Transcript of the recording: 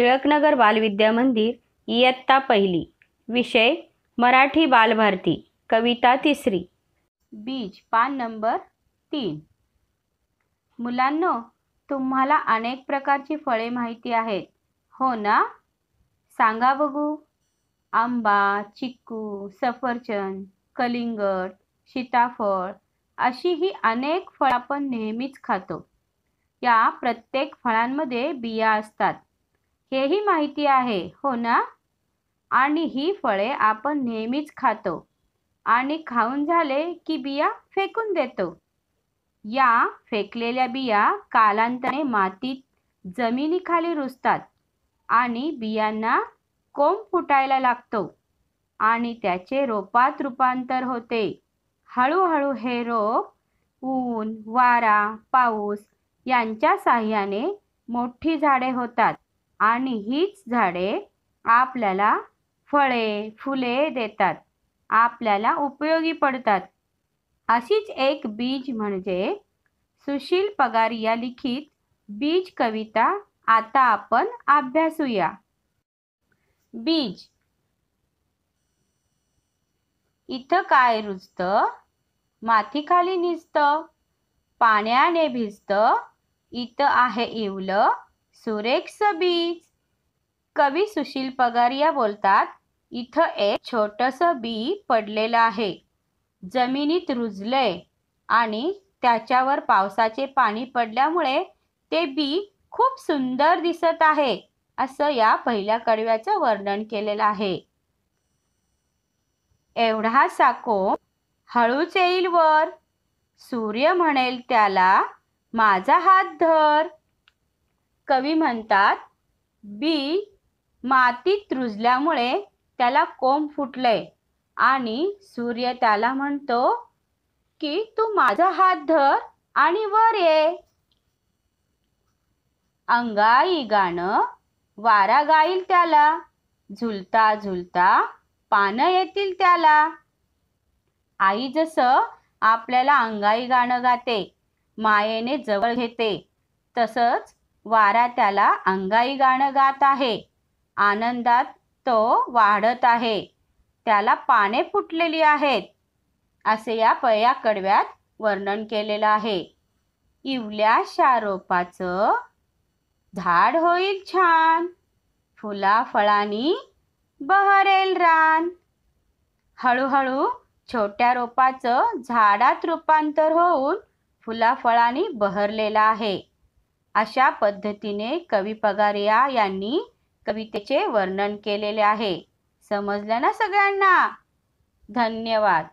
टिळकनगर बालविद्या मंदिर इयत्ता पहिली विषय मराठी बालभारती कविता तिसरी बीज पान नंबर तीन मुलांनो तुम्हाला अनेक प्रकारची फळे माहिती आहेत हो ना सांगा बघू आंबा चिक्कू सफरचंद कलिंगड सीताफळ अशी ही अनेक फळं आपण नेहमीच खातो या प्रत्येक फळांमध्ये बिया असतात हेही माहिती आहे हो ना आणि ही फळे आपण नेहमीच खातो आणि खाऊन झाले की बिया फेकून देतो या फेकलेल्या बिया कालांतराने मातीत जमिनीखाली रुजतात आणि बियांना कोंब फुटायला लागतो आणि त्याचे रोपात रूपांतर होते हळूहळू हे रोप ऊन वारा पाऊस यांच्या साह्याने मोठी झाडे होतात आणि हीच झाडे आपल्याला फळे फुले देतात आपल्याला उपयोगी पडतात अशीच एक बीज म्हणजे सुशील पगार या लिखित बीज कविता आता आपण अभ्यासूया बीज इथं काय रुजतं खाली निजतं पाण्याने भिजत इथं आहे इवलं सुरेख सबी, कवी सुशील पगारिया बोलतात इथं एक छोटस बी पडलेलं आहे जमिनीत रुजलंय आणि त्याच्यावर पावसाचे पाणी पडल्यामुळे ते बी खूप सुंदर दिसत आहे असं या पहिल्या कडव्याचं वर्णन केलेलं आहे एवढा साको हळूच येईल वर सूर्य म्हणेल त्याला माझा हात धर कवी म्हणतात बी मातीत रुजल्यामुळे त्याला कोंब फुटलंय आणि सूर्य त्याला म्हणतो की तू माझा हात धर आणि वर ये अंगाई गाणं वारा गाईल त्याला झुलता झुलता पानं येतील त्याला आई जसं आपल्याला अंगाई गाणं गाते मायेने जवळ घेते तसंच वारा त्याला अंगाई गाणं गात आहे आनंदात तो वाढत आहे त्याला पाने फुटलेली आहेत असे या पया कडव्यात वर्णन केलेलं आहे इवल्या शारोपाचं झाड होईल छान फुला फळांनी बहरेल रान हळूहळू छोट्या रोपाचं झाडात रूपांतर होऊन फळांनी बहरलेलं आहे अशा पद्धतीने कवी पगारिया यांनी कवितेचे वर्णन केलेले आहे समजलं ना सगळ्यांना धन्यवाद